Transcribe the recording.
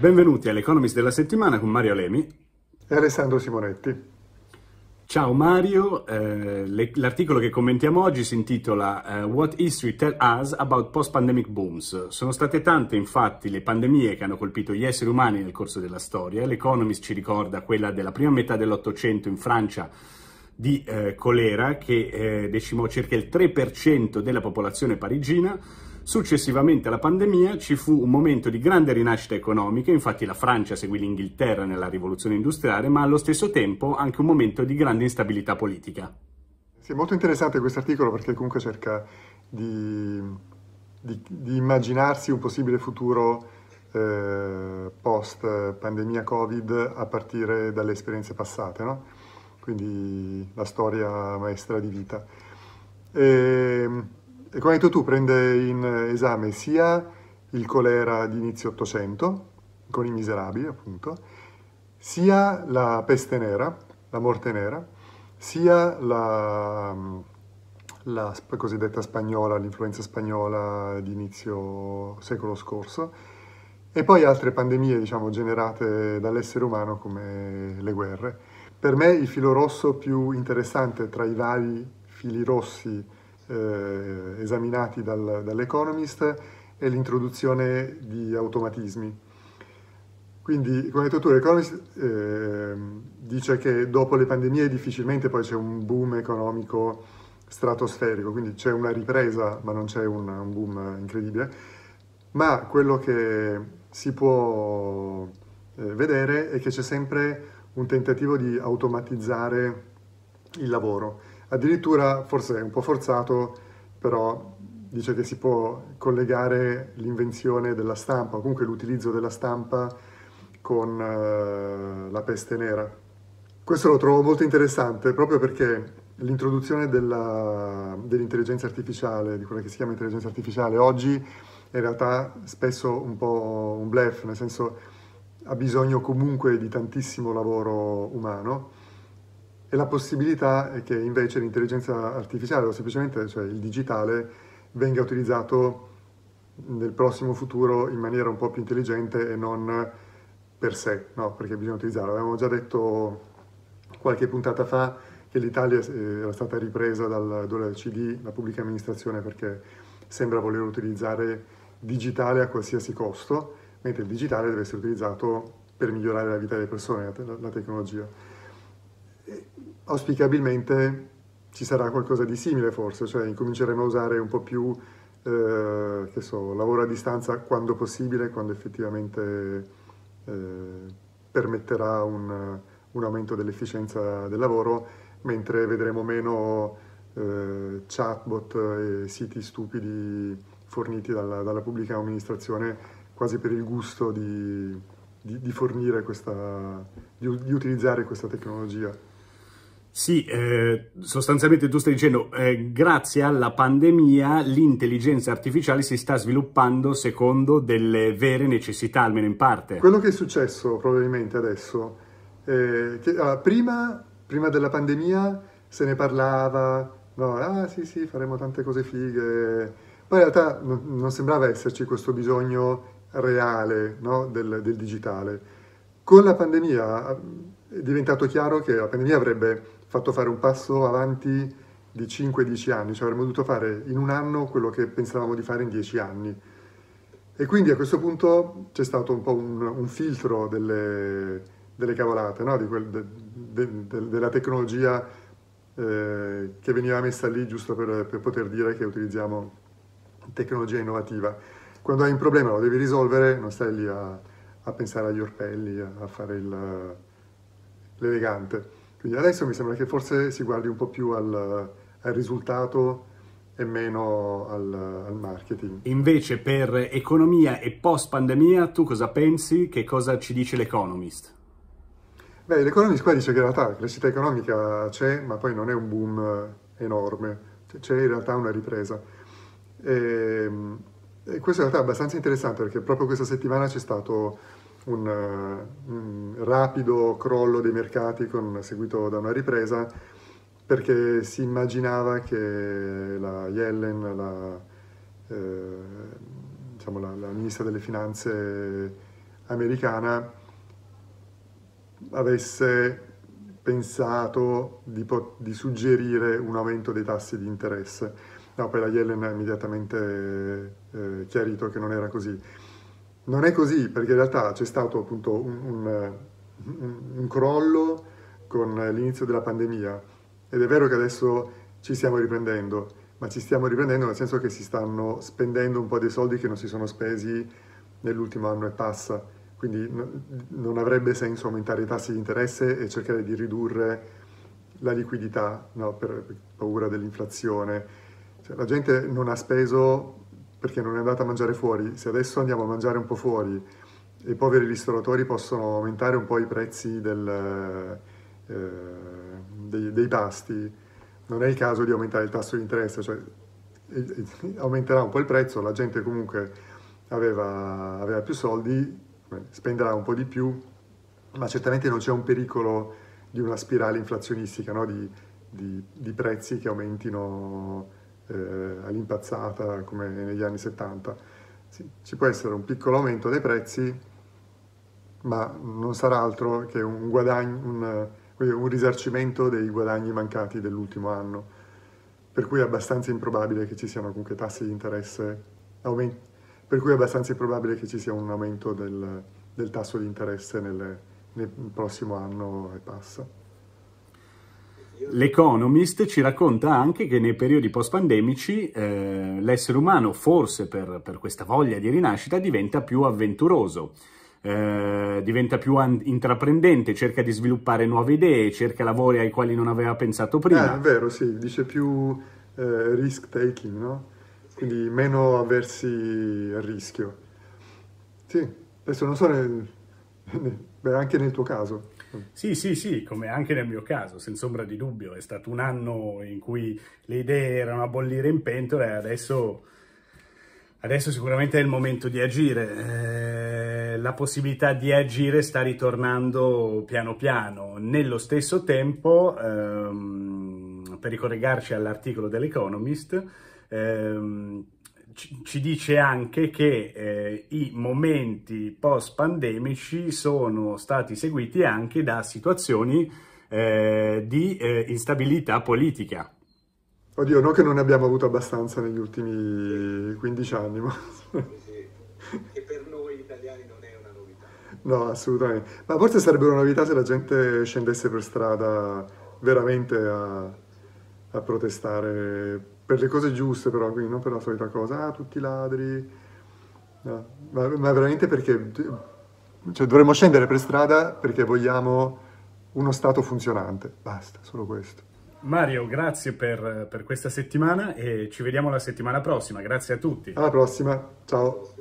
Benvenuti all'Economist della settimana con Mario Lemi e Alessandro Simonetti. Ciao Mario, eh, l'articolo che commentiamo oggi si intitola uh, What History Tell Us About Post-Pandemic Booms. Sono state tante infatti le pandemie che hanno colpito gli esseri umani nel corso della storia. L'Economist ci ricorda quella della prima metà dell'Ottocento in Francia di eh, colera che eh, decimò circa il 3% della popolazione parigina Successivamente alla pandemia ci fu un momento di grande rinascita economica, infatti la Francia seguì l'Inghilterra nella rivoluzione industriale, ma allo stesso tempo anche un momento di grande instabilità politica. Sì, è molto interessante questo articolo perché comunque cerca di, di, di immaginarsi un possibile futuro eh, post pandemia Covid a partire dalle esperienze passate, no? quindi la storia maestra di vita. E, ehm, e come hai detto tu, prende in esame sia il colera di inizio 800, con i miserabili appunto, sia la peste nera, la morte nera, sia la, la cosiddetta spagnola, l'influenza spagnola di inizio secolo scorso, e poi altre pandemie diciamo, generate dall'essere umano come le guerre. Per me il filo rosso più interessante tra i vari fili rossi eh, esaminati dal, dall'Economist è l'introduzione di automatismi. Quindi, come detto tu, l'Economist eh, dice che dopo le pandemie difficilmente poi c'è un boom economico stratosferico, quindi c'è una ripresa, ma non c'è un, un, boom incredibile. Ma quello che si può eh, vedere è che c'è sempre un tentativo di automatizzare il lavoro. Addirittura, forse è un po' forzato, però dice che si può collegare l'invenzione della stampa, o comunque l'utilizzo della stampa con eh, la peste nera. Questo lo trovo molto interessante proprio perché l'introduzione dell'intelligenza artificiale, di quella che si chiama intelligenza artificiale, oggi è in realtà spesso un po' un blef, nel senso ha bisogno comunque di tantissimo lavoro umano e la possibilità è che invece l'intelligenza artificiale o semplicemente cioè il digitale venga utilizzato nel prossimo futuro in maniera un po' più intelligente e non per sé, no, perché bisogna utilizzarlo. Avevamo già detto qualche puntata fa che l'Italia eh, era stata ripresa dal, CD, la pubblica amministrazione, perché sembra voler utilizzare digitale a qualsiasi costo, mentre il digitale deve essere utilizzato per migliorare la vita delle persone, la tecnologia auspicabilmente ci sarà qualcosa di simile forse, cioè incominceremo a usare un po' più, eh, che so, lavoro a distanza quando possibile, quando effettivamente eh, permetterà un, un aumento dell'efficienza del lavoro, mentre vedremo meno eh, chatbot e siti stupidi forniti dalla, dalla, pubblica amministrazione quasi per il gusto di, di, di fornire questa, di, di utilizzare questa tecnologia. Sì, eh, sostanzialmente tu stai dicendo, eh, grazie alla pandemia l'intelligenza artificiale si sta sviluppando secondo delle vere necessità, almeno in parte. Quello che è successo probabilmente adesso, eh, che, allora, ah, prima, prima, della pandemia se ne parlava, no, ah sì sì, faremo tante cose fighe, poi in realtà non, non sembrava esserci questo bisogno reale no, del, del digitale. Con la pandemia ah, è diventato chiaro che la pandemia avrebbe fatto fare un passo avanti di 5-10 anni, cioè avremmo dovuto fare in un anno quello che pensavamo di fare in 10 anni. E quindi a questo punto c'è stato un po' un, un filtro delle, delle cavolate, no? quel, de, de, de, della tecnologia eh, che veniva messa lì giusto per, per poter dire che utilizziamo tecnologia innovativa. Quando hai un problema lo devi risolvere, non stai lì a, a pensare agli orpelli, a, a fare il, l'elegante. Quindi adesso mi sembra che forse si guardi un po' più al, al risultato e meno al, al, marketing. Invece per economia e post pandemia tu cosa pensi? Che cosa ci dice l'Economist? Beh, l'Economist qua dice che in realtà la crescita economica c'è, ma poi non è un boom enorme, c'è in realtà una ripresa. E, ehm, e questo in realtà è abbastanza interessante perché proprio questa settimana c'è stato un, eh, un rapido crollo dei mercati con, seguito da una ripresa perché si immaginava che la Yellen, la, eh, diciamo la, la ministra delle finanze americana, avesse pensato di, di, suggerire un aumento dei tassi di interesse. No, poi la Yellen ha immediatamente eh, chiarito che non era così. Non è così, perché in realtà c'è stato appunto un, un, un, un crollo con l'inizio della pandemia ed è vero che adesso ci stiamo riprendendo, ma ci stiamo riprendendo nel senso che si stanno spendendo un po' dei soldi che non si sono spesi nell'ultimo anno e passa, quindi non avrebbe senso aumentare i tassi di interesse e cercare di ridurre la liquidità no, per paura dell'inflazione. Cioè, la gente non ha speso perché non è andata a mangiare fuori, se adesso andiamo a mangiare un po' fuori e i poveri ristoratori possono aumentare un po' i prezzi del, eh, dei, dei, pasti, non è il caso di aumentare il tasso di interesse, cioè, aumenterà un po' il prezzo, la gente comunque aveva, aveva più soldi, spenderà un po' di più, ma certamente non c'è un pericolo di una spirale inflazionistica, no? di, di, di prezzi che aumentino eh, all'impazzata come negli anni 70. Sì, ci può essere un piccolo aumento dei prezzi, ma non sarà altro che un, guadagno, un, un risarcimento dei guadagni mancati dell'ultimo anno, per cui è abbastanza improbabile che ci siano comunque tassi di interesse, aumenti, per cui è abbastanza improbabile che ci sia un aumento del, del tasso di interesse nel, nel prossimo anno e passa. L'Economist ci racconta anche che nei periodi post-pandemici eh, l'essere umano, forse per, per, questa voglia di rinascita, diventa più avventuroso, eh, diventa più an- intraprendente, cerca di sviluppare nuove idee, cerca lavori ai quali non aveva pensato eh, prima. Eh, è vero, sì, dice più eh, risk taking, no? Quindi meno aversi al rischio. Sì, adesso non so nel, Beh, anche nel tuo caso. Sì, sì, sì, come anche nel mio caso, senza ombra di dubbio. È stato un anno in cui le idee erano a bollire in pentola e adesso, adesso sicuramente è il momento di agire. Eh, la possibilità di agire sta ritornando piano piano. Nello stesso tempo, ehm, per ricollegarci all'articolo dell'Economist, ehm, ci dice anche che eh, i momenti post-pandemici sono stati seguiti anche da situazioni eh, di eh, instabilità politica. Oddio, no che non ne abbiamo avuto abbastanza negli ultimi 15 anni, ma... Sì, sì. che per noi italiani non è una novità. No, assolutamente. Ma forse sarebbe una novità se la gente scendesse per strada veramente a a protestare per le cose giuste però, quindi non per la solita cosa, ah tutti ladri, no, ah, ma, ma, veramente perché cioè, dovremmo scendere per strada perché vogliamo uno Stato funzionante, basta, solo questo. Mario, grazie per, per questa settimana e ci vediamo la settimana prossima, grazie a tutti. Alla prossima, ciao.